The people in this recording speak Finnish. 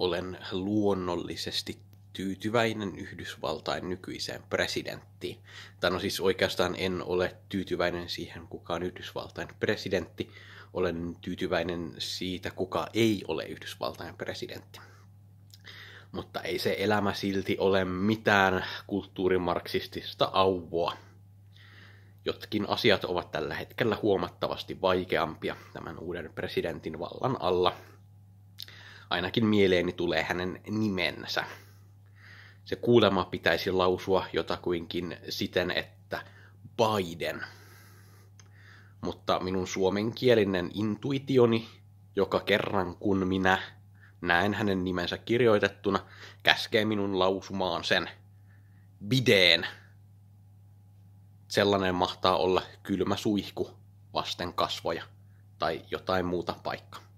Olen luonnollisesti tyytyväinen Yhdysvaltain nykyiseen presidenttiin. Tai no siis oikeastaan en ole tyytyväinen siihen, kuka on Yhdysvaltain presidentti. Olen tyytyväinen siitä, kuka ei ole Yhdysvaltain presidentti. Mutta ei se elämä silti ole mitään kulttuurimarksistista auvoa. Jotkin asiat ovat tällä hetkellä huomattavasti vaikeampia tämän uuden presidentin vallan alla – ainakin mieleeni tulee hänen nimensä. Se kuulema pitäisi lausua jotakuinkin siten, että Biden. Mutta minun suomenkielinen intuitioni, joka kerran kun minä näen hänen nimensä kirjoitettuna, käskee minun lausumaan sen bideen. Sellainen mahtaa olla kylmä suihku vasten kasvoja tai jotain muuta paikkaa.